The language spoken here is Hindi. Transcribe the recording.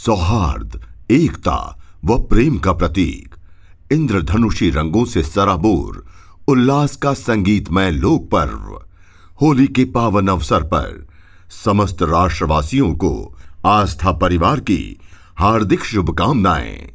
सौहार्द एकता व प्रेम का प्रतीक इंद्रधनुषी रंगों से सराबोर उल्लास का संगीतमय लोक पर्व होली के पावन अवसर पर समस्त राष्ट्रवासियों को आस्था परिवार की हार्दिक शुभकामनाएं